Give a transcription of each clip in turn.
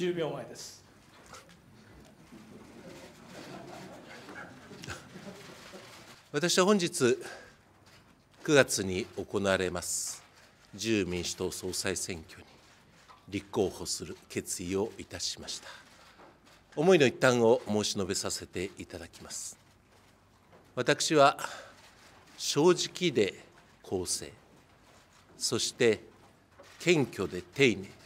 10秒前です 私は本日9月に行われます自由民主党総裁選挙に立候補する決意をいたしました思いの一端を申し述べさせていただきます私は正直で公正そして謙虚で丁寧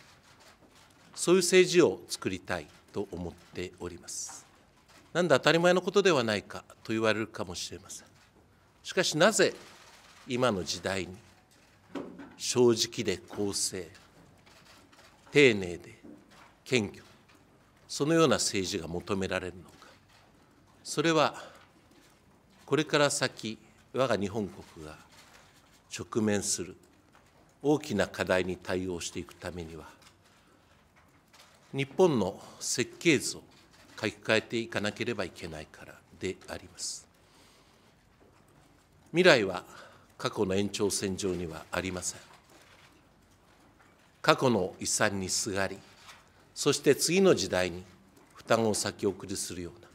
そういう政治を作りたいと思っております。なんで当たり前のことではないかと言われるかもしれません。しかしなぜ今の時代に正直で公正、丁寧で謙虚、そのような政治が求められるのか。それはこれから先我が日本国が直面する大きな課題に対応していくためには日本の設計図を書き換えていかなければいけないからであります。未来は過去の延長線上にはありません。過去の遺産にすがり、そして次の時代に負担を先送りするような、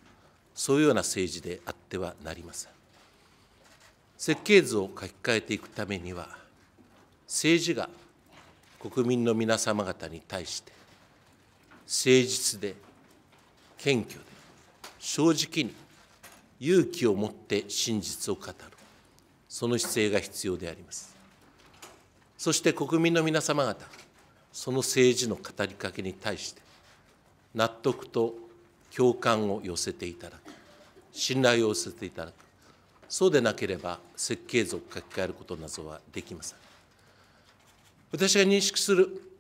そういうような政治であってはなりません。設計図を書き換えていくためには、政治が国民の皆様方に対して、誠実で謙虚で正直に勇気を持って真実を語るその姿勢が必要でありますそして国民の皆様方その政治の語りかけに対して納得と共感を寄せていただく信頼を寄せていただくそうでなければ設計図を書き換えることなどはできません私が認識する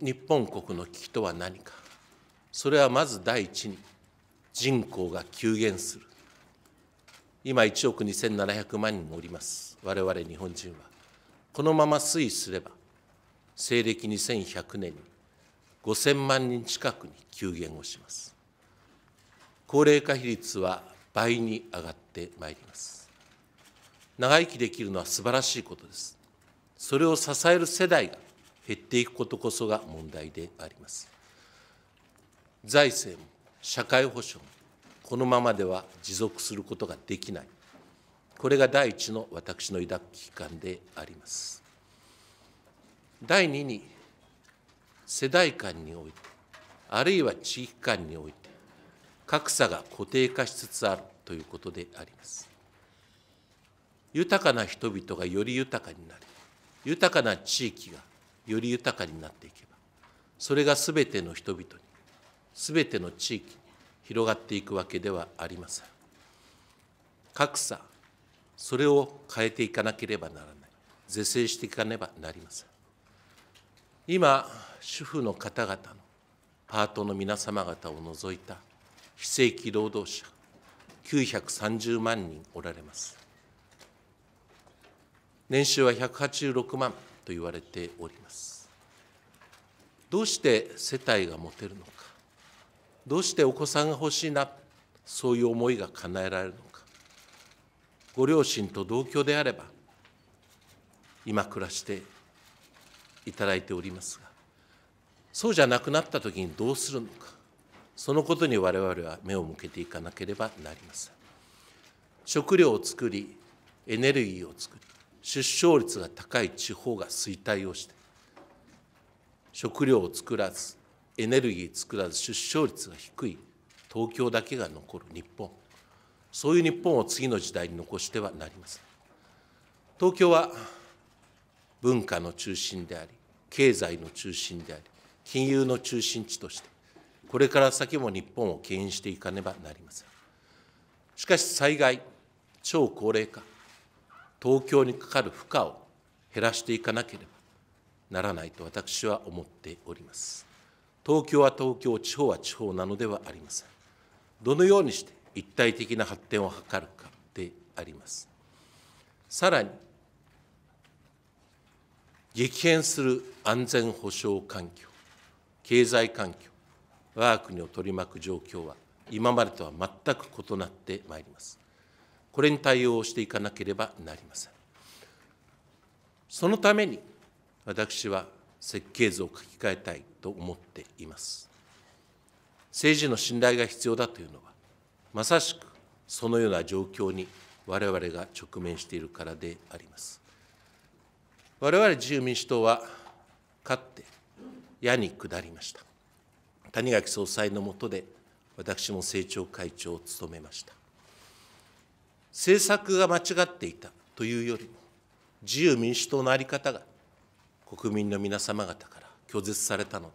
日本国の危機とは何かそれはまず第一に人口が急減する今1億2700万人おります我々日本人はこのまま推移すれば西暦2100年に5000万人近くに急減をします高齢化比率は倍に上がってまいります長生きできるのは素晴らしいことですそれを支える世代が減っていくことこそが問題であります財政も社会保障もこのままでは持続することができない、これが第一の私の抱く危機感であります。第二に、世代間において、あるいは地域間において、格差が固定化しつつあるということであります。豊かな人々がより豊かになり、豊かな地域がより豊かになっていけば、それがすべての人々にすべての地域に広がっていくわけではありません。格差、それを変えていかなければならない、是正していかねばなりません。今、主婦の方々のパートの皆様方を除いた非正規労働者、930万人おられます。年収は186万と言われております。どうして世帯が持てるのか。どうしてお子さんが欲しいなそういう思いが叶えられるのかご両親と同居であれば今暮らしていただいておりますがそうじゃなくなったときにどうするのかそのことに我々は目を向けていかなければなりません食料を作りエネルギーを作り出生率が高い地方が衰退をして食料を作らずエネルギー作らず出生率が低い東京だけが残る日本そういう日本を次の時代に残してはなりません東京は文化の中心であり経済の中心であり金融の中心地としてこれから先も日本を牽引していかねばなりませんしかし災害超高齢化東京にかかる負荷を減らしていかなければならないと私は思っております。東京は東京、地方は地方なのではありません。どのようにして一体的な発展を図るかであります。さらに、激変する安全保障環境、経済環境、我が国を取り巻く状況は、今までとは全く異なってまいります。これに対応していかなければなりません。そのために、私は設計図を書き換えたいと思っています。政治の信頼が必要だというのは、まさしくそのような状況に我々が直面しているからであります。我々自由民主党は、かって矢に下りました。谷垣総裁の下で、私も政調会長を務めました。政策が間違っていたというよりも、自由民主党の在り方が国民の皆様方から拒絶されたのだ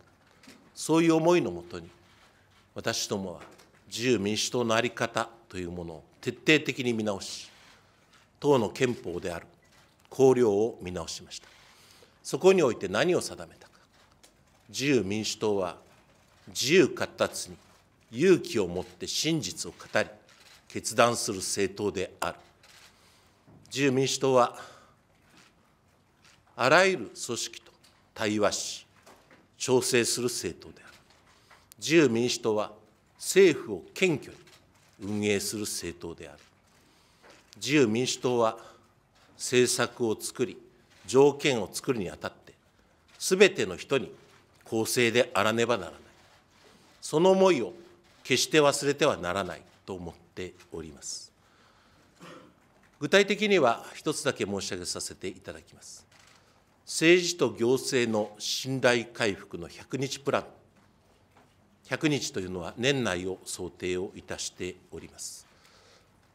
そういう思いのもとに私どもは自由民主党の在り方というものを徹底的に見直し党の憲法である綱領を見直しましたそこにおいて何を定めたか自由民主党は自由活達に勇気を持って真実を語り決断する政党である自由民主党はあらゆる組織と対話し、調整する政党である。自由民主党は政府を謙虚に運営する政党である。自由民主党は政策を作り、条件を作るにあたって、すべての人に公正であらねばならない。その思いを決して忘れてはならないと思っております。具体的には一つだけ申し上げさせていただきます。政治と行政の信頼回復の100日プラン、100日というのは年内を想定をいたしております。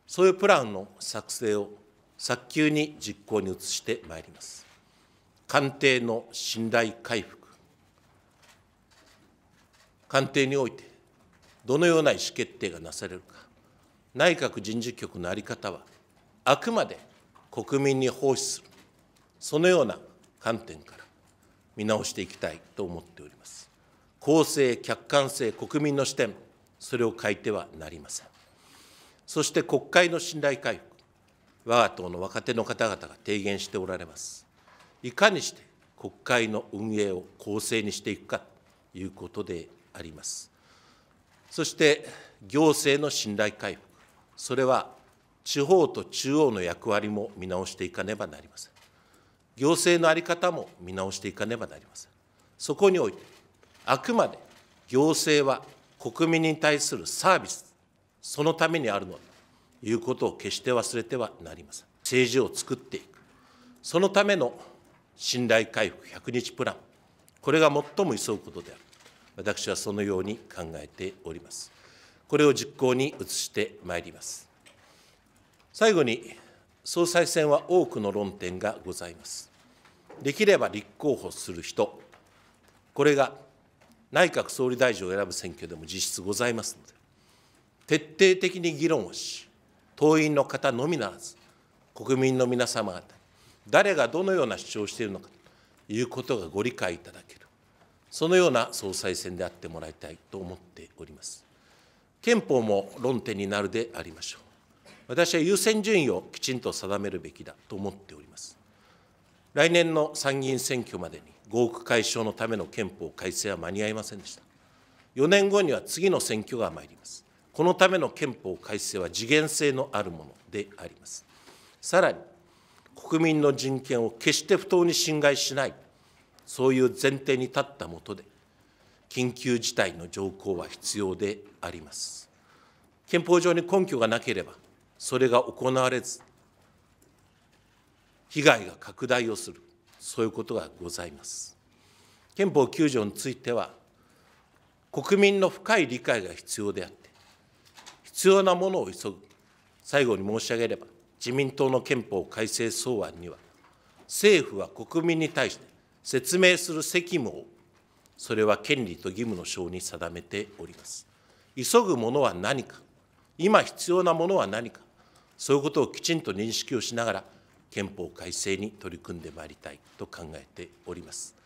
そういうプランの作成を早急に実行に移してまいります。官邸の信頼回復、官邸においてどのような意思決定がなされるか、内閣人事局の在り方は、あくまで国民に奉仕する、そのような観点から見直していきたいと思っております。公正、客観性、国民の視点、それを欠いてはなりません。そして国会の信頼回復、我が党の若手の方々が提言しておられます。いかにして国会の運営を公正にしていくかということであります。そして行政の信頼回復、それは地方と中央の役割も見直していかねばなりません。行政の在り方も見直していかねばなりません。そこにおいて、あくまで行政は国民に対するサービス、そのためにあるのだということを決して忘れてはなりません。政治を作っていく、そのための信頼回復100日プラン、これが最も急ぐことである、私はそのように考えております。これを実行に移してまいります。最後に総裁選は多くの論点がございます。できれば立候補する人、これが内閣総理大臣を選ぶ選挙でも実質ございますので、徹底的に議論をし、党員の方のみならず、国民の皆様方、誰がどのような主張をしているのかということがご理解いただける、そのような総裁選であってもらいたいと思っております。憲法も論点になるでありましょう。私は優先順位をきちんと定めるべきだと思っております。来年の参議院選挙までに合区解消のための憲法改正は間に合いませんでした。4年後には次の選挙が参ります。このための憲法改正は次元性のあるものであります。さらに、国民の人権を決して不当に侵害しない、そういう前提に立ったもとで、緊急事態の条項は必要であります。憲法上に根拠がなければ、それが行われず、被害が拡大をする、そういうことがございます。憲法9条については、国民の深い理解が必要であって、必要なものを急ぐ、最後に申し上げれば、自民党の憲法改正草案には、政府は国民に対して説明する責務を、それは権利と義務の章に定めております。急ぐものは何か、今必要なものは何か、そういうことをきちんと認識をしながら、憲法改正に取り組んでまいりたいと考えております。